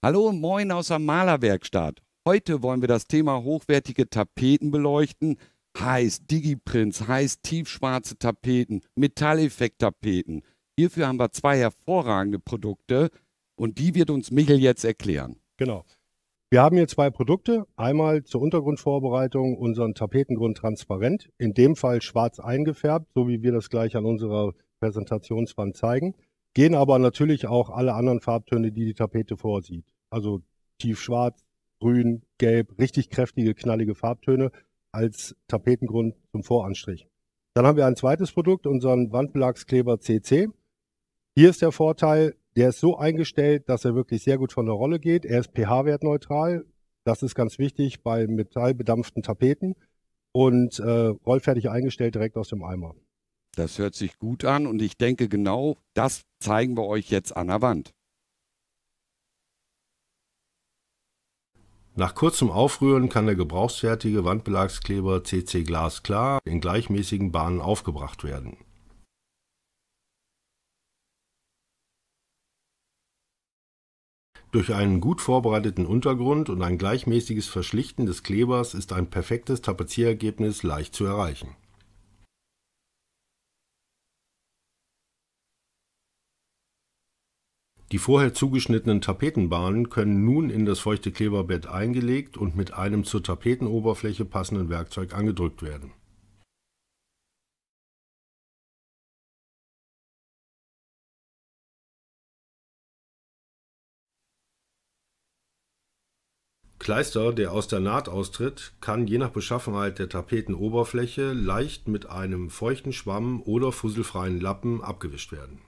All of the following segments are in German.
Hallo moin aus der Malerwerkstatt. Heute wollen wir das Thema hochwertige Tapeten beleuchten. Heißt Digiprints, heißt tiefschwarze Tapeten, Metalleffekt-Tapeten. Hierfür haben wir zwei hervorragende Produkte und die wird uns Michel jetzt erklären. Genau. Wir haben hier zwei Produkte. Einmal zur Untergrundvorbereitung unseren Tapetengrund transparent, in dem Fall schwarz eingefärbt, so wie wir das gleich an unserer Präsentationswand zeigen. Gehen aber natürlich auch alle anderen Farbtöne, die die Tapete vorsieht. Also tiefschwarz, grün, gelb, richtig kräftige, knallige Farbtöne als Tapetengrund zum Voranstrich. Dann haben wir ein zweites Produkt, unseren Wandbelagskleber CC. Hier ist der Vorteil, der ist so eingestellt, dass er wirklich sehr gut von der Rolle geht. Er ist pH-wertneutral. Das ist ganz wichtig bei metallbedampften Tapeten und äh, rollfertig eingestellt direkt aus dem Eimer. Das hört sich gut an und ich denke, genau das zeigen wir euch jetzt an der Wand. Nach kurzem Aufrühren kann der gebrauchsfertige Wandbelagskleber CC Glas klar in gleichmäßigen Bahnen aufgebracht werden. Durch einen gut vorbereiteten Untergrund und ein gleichmäßiges Verschlichten des Klebers ist ein perfektes Tapezierergebnis leicht zu erreichen. Die vorher zugeschnittenen Tapetenbahnen können nun in das feuchte Kleberbett eingelegt und mit einem zur Tapetenoberfläche passenden Werkzeug angedrückt werden. Kleister, der aus der Naht austritt, kann je nach Beschaffenheit der Tapetenoberfläche leicht mit einem feuchten Schwamm oder fusselfreien Lappen abgewischt werden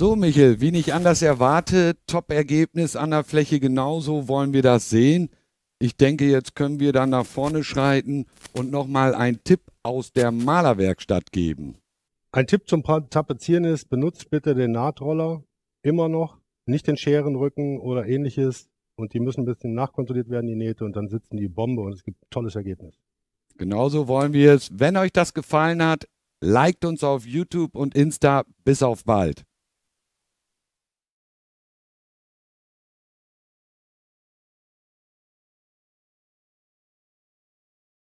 so, Michel, wie nicht anders erwartet, Top-Ergebnis an der Fläche, genauso wollen wir das sehen. Ich denke, jetzt können wir dann nach vorne schreiten und nochmal einen Tipp aus der Malerwerkstatt geben. Ein Tipp zum Tapezieren ist, benutzt bitte den Nahtroller immer noch, nicht den Scherenrücken oder ähnliches. Und die müssen ein bisschen nachkontrolliert werden, die Nähte, und dann sitzen die Bombe und es gibt ein tolles Ergebnis. Genauso wollen wir es. Wenn euch das gefallen hat, liked uns auf YouTube und Insta. Bis auf bald.